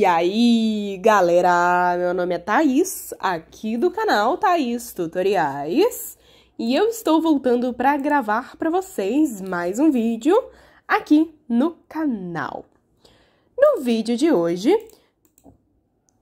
E aí, galera, meu nome é Thaís, aqui do canal Thaís Tutoriais, e eu estou voltando para gravar para vocês mais um vídeo aqui no canal. No vídeo de hoje,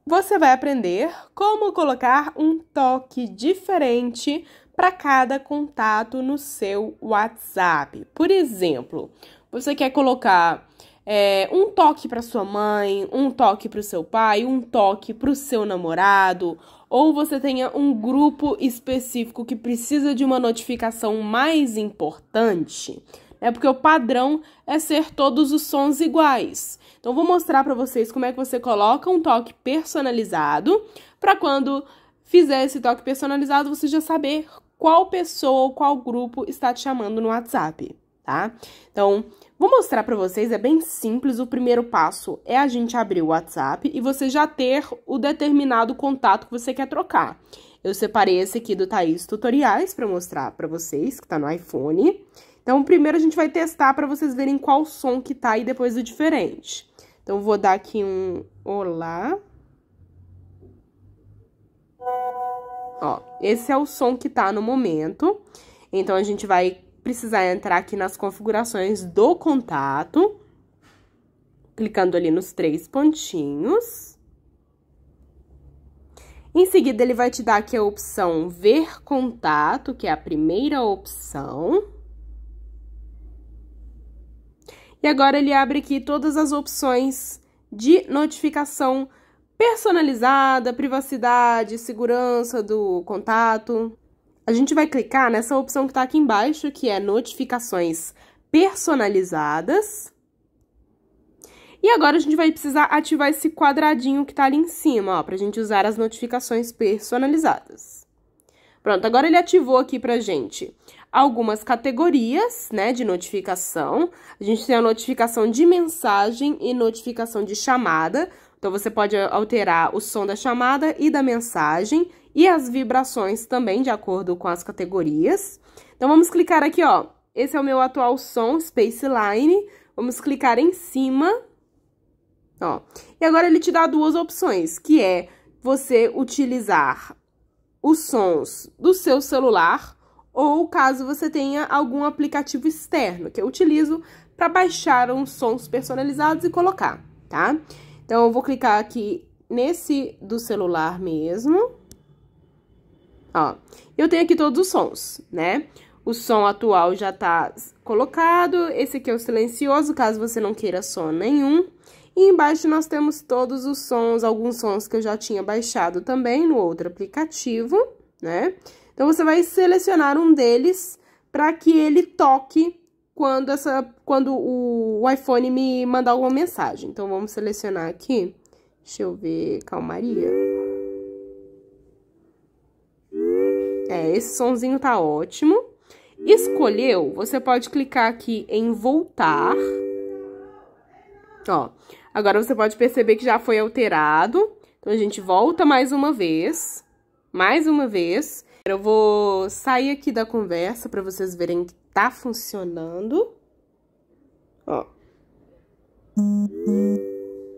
você vai aprender como colocar um toque diferente para cada contato no seu WhatsApp. Por exemplo, você quer colocar é, um toque para sua mãe, um toque para o seu pai, um toque para o seu namorado, ou você tenha um grupo específico que precisa de uma notificação mais importante, é Porque o padrão é ser todos os sons iguais. Então vou mostrar para vocês como é que você coloca um toque personalizado para quando fizer esse toque personalizado você já saber qual pessoa ou qual grupo está te chamando no WhatsApp tá? Então, vou mostrar para vocês, é bem simples. O primeiro passo é a gente abrir o WhatsApp e você já ter o determinado contato que você quer trocar. Eu separei esse aqui do Thaís Tutoriais para mostrar para vocês, que tá no iPhone. Então, primeiro a gente vai testar para vocês verem qual som que tá e depois o diferente. Então, vou dar aqui um olá. Ó, esse é o som que tá no momento. Então, a gente vai precisar entrar aqui nas configurações do contato, clicando ali nos três pontinhos. Em seguida, ele vai te dar aqui a opção ver contato, que é a primeira opção. E agora ele abre aqui todas as opções de notificação personalizada, privacidade, segurança do contato. A gente vai clicar nessa opção que está aqui embaixo, que é notificações personalizadas. E agora a gente vai precisar ativar esse quadradinho que está ali em cima, ó, para a gente usar as notificações personalizadas. Pronto, agora ele ativou aqui pra gente algumas categorias, né, de notificação. A gente tem a notificação de mensagem e notificação de chamada. Então, você pode eh, alterar o som da chamada e da mensagem e as vibrações também, de acordo com as categorias. Então, vamos clicar aqui, ó. Esse é o meu atual som, Space Line. Vamos clicar em cima, ó. E agora ele te dá duas opções, que é você utilizar os sons do seu celular ou caso você tenha algum aplicativo externo que eu utilizo para baixar uns sons personalizados e colocar, tá? Então eu vou clicar aqui nesse do celular mesmo. Ó, eu tenho aqui todos os sons, né? O som atual já tá colocado, esse aqui é o silencioso, caso você não queira som nenhum. E embaixo nós temos todos os sons, alguns sons que eu já tinha baixado também no outro aplicativo, né? Então, você vai selecionar um deles para que ele toque quando, essa, quando o iPhone me mandar alguma mensagem. Então, vamos selecionar aqui. Deixa eu ver, calmaria. É, esse sonzinho tá ótimo. Escolheu, você pode clicar aqui em voltar. Ó, Agora, você pode perceber que já foi alterado. Então, a gente volta mais uma vez. Mais uma vez. Eu vou sair aqui da conversa para vocês verem que tá funcionando. Ó.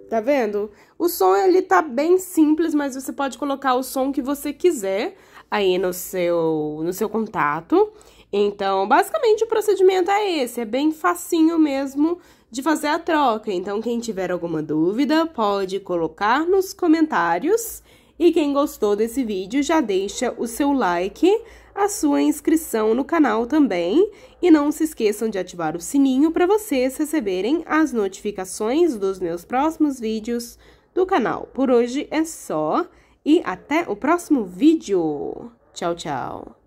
Tá vendo? O som, ele tá bem simples, mas você pode colocar o som que você quiser aí no seu, no seu contato. Então, basicamente, o procedimento é esse. É bem facinho mesmo de fazer a troca. Então, quem tiver alguma dúvida, pode colocar nos comentários. E quem gostou desse vídeo, já deixa o seu like, a sua inscrição no canal também. E não se esqueçam de ativar o sininho para vocês receberem as notificações dos meus próximos vídeos do canal. Por hoje é só e até o próximo vídeo. Tchau, tchau!